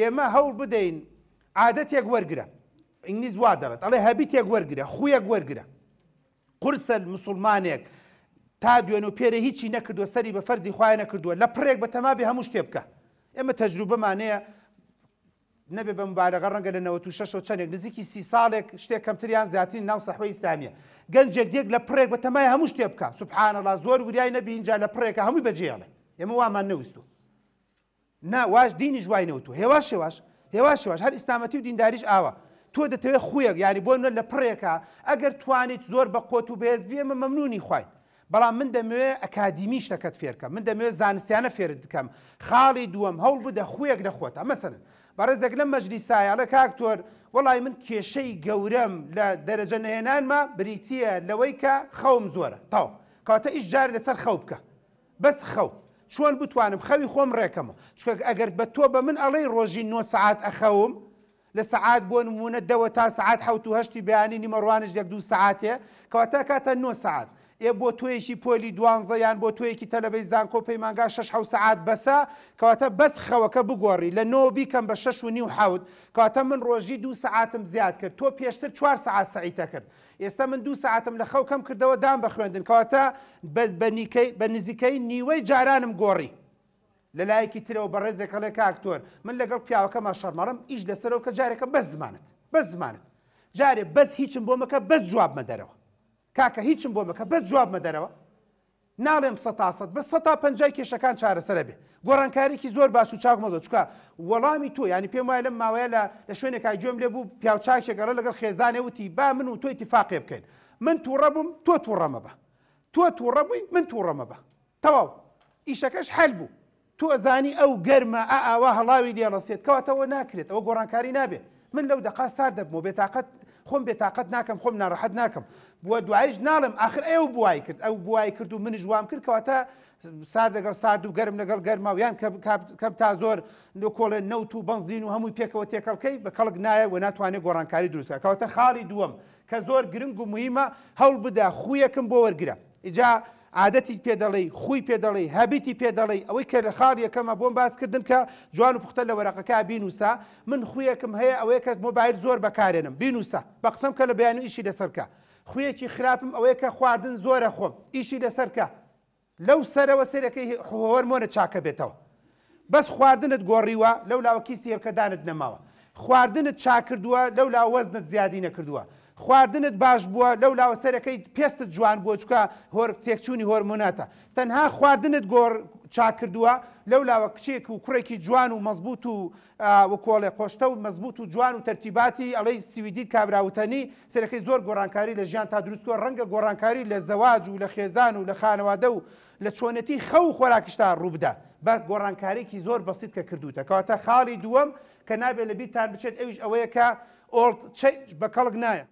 ئێمە هەوڵ بدەین عادەتێک وەرگرە ئینگلیز وا دەڵێت ئەڵێ هەبیتێک وەرگرە خویەک وەرگرە قرسە مسلمانێک تا دوێن و پێرە هیچی نەکردووە سەری بە فەرزی خوای نەکردووە لە پرێک بە تەمابێ هەموو شتێ بکە ئێمە تەجروبەمانەیە نەبێ بە مبارەگە ڕەنگە لە 96 چەندێک نزیکی سی ساڵێک شتێک کەمتریان زیاترین ناو سەحوەی ئسلامیە گەنجێک دێک لە پرێک بە تەمای هەموو شتێ بکە سوبحانەڵا زۆر وریای نەبی اینجا لە پرێکە هەمووی بەجێڵێ ئێمە وامان نەویستو ناواش دینی جوایەوە تو هێواش شێواش هێواش شێواش هەر ئسلامەتی و دینداریش ئاوە تۆ دەتەوێت خویەک یاری بۆ نە لە پڕێکە ئەگەر توانیت زۆر بە قۆت و بێز بێمە مەمنونی خوایت بەڵام من دەمەوێ ئەکادیمی شتەکەت فێرکەم من دەمەوێت زانستیانە فێر بکەم خاڵی دووەم هەوڵ بدە خویەک لەخۆتە مەسن بەڕێزەک لە مەجلی سایە لە کاکتۆر وڵی من کێشەی گەورەم لە دەرەجە نهێنانمە بریتە لەوەی کە خەوم زۆرە تاو کاتە ئیش جار لەسەر خەو بکە بەس خەو چون بتوانم خوی خوم ڕێکەمە چون اگر بتو به من علی روزی نو ساعت اخوم لە بون بۆ نمونە تا ساعت حوت هشتی بیانی نیمروانش نیمەڕوانش دو ساعته کەواتە کاتا نو ساعت ئێ بۆ توێکی پۆلی دوانزەیان بۆ توێکی تەلەبەی زانکۆ پەیمانگا 6 سعات بەسە کەواتە بەس خەوەکە بگۆڕی لە نۆ بیکەم بە 6 و نی و حوت کاتە من ڕۆژی دو سعاتم زیاد کرد تۆ پێشتر 4 سعات سعیتە کرد ئێستا من دو ساعتم لە خەوکەم کردەوە دام بە خوێندن کەواتە بە نزیکەی نیوەی جارانم گۆڕی لە لایەکی ترەوە بە ڕێزێکە لە کاکتۆر من لەگەڵ پیاوەکەمان شەرمەڕم ئیش لەسەرەوە کە جارێکە بەس زمانت بەس زمانت جارێ بەس هیچم بۆ مەکە بەس جواب مە دەرەوە کاکە هیچم بۆ بکە بە جواب مەدەرەوە ناڵێم سەتاسەد بە سە تا پنجای کێشەکان چارەسەرە بێ گۆڕانکارێکی زۆر باش و چاک مەزۆ چکە وەڵامی تۆ ینی پێم وایە لەم ماوەیە لە لە شوێنێکای جۆم لێ بوو پیاوچاکێکگەڕە لەگەڵ خێزانێ وتی با من و تۆی تیفاقێ بکەین من تووڕە بووم تۆ تووڕەمە بە تۆ تووڕەبووی من تووڕەمە بە تەواو ئیشەکەش حل بوو تۆ ئەزانی ئەو گەرمە ئاوا هەڵاوی دیێڵەسێت کەواتەوە ناکرێت ئەوە گۆڕانکاری نابێت من لەو دقا سار دەبمەوە بێتاقەت خۆم بێتاقەت ناکەم خۆم ناڕەحەت ناکەم بووە دوایش ناڵم آخر ئێوە بوای کرد ئەو بوای کرد و منش وام کرد کەواتە سار دەگەڵ سارد و گەرم لەگەڵ گەرماویان کەم تا زۆر کۆڵە نەوت و بنزین و هەمووی پێکەوە تێکەڵکەی بە کەڵک نایە و ناتوانێت گۆڕانکاری دروستکە کەواتە خاڵی دووەم کە زۆر گرنگ و مویمە هەڵ بدا خویەکەم بۆ وەرگرە. ئجا عادەتی پێدەڵی خوی پێدەڵی هەبیتی پێدەڵی ئەوەی کە لە خاڵ یەکەمە بۆم باسکردن کە جوان و پختە لە وەرەقەکە بینوسا من خویەکەم هەیە ئەوەیە کە مۆبایل زۆر بەکارێنم بینوسە بە قسم کە لە بەیان و ئیشی لەسەرکە خویەکی خراپم ئەوەیە کە خواردن زۆرە خۆم ئیشی لەسەرکە لەو سەرەوە سەرەکەی هۆرمۆنە چاکە بێتەوە بەس خواردنت گۆڕیوە لەو لاوەکی سیرکەدانت نەماوە خواردنت چاکردووە لەو لا وەزنت زیادی نەکردووە خواردنت باش بووە لەو لاوەسەرەکەی پێستت جوان بۆ چکە هۆر تێکچوونی هۆرموناتە تەنها خواردنت گۆڕ چاکردووە لەو لاوە کچێک و کوڕێکی جوان و مەزبوط و وکۆڵێ خۆشتە و مەزبوط و جوان و تەرتیباتی ئەڵی سیویدی کابراوتەنی سەرەکەی زۆر گۆڕانکاری لە ژیان تا دروستۆ ڕەنگە گۆڕانکاری لە زەواج و لە خێزان و لە خانەوادە و لە چۆنەتی خە و خۆراکشتا ڕووبدا بە گۆڕانکارێکی زۆر بەسیت کە کردوتە کەواتە خاڵی دووەم کە نابێت لە بیرتان بچێت ئەوش ئەوەیە کە ئۆڵ بە کەڵک نایە.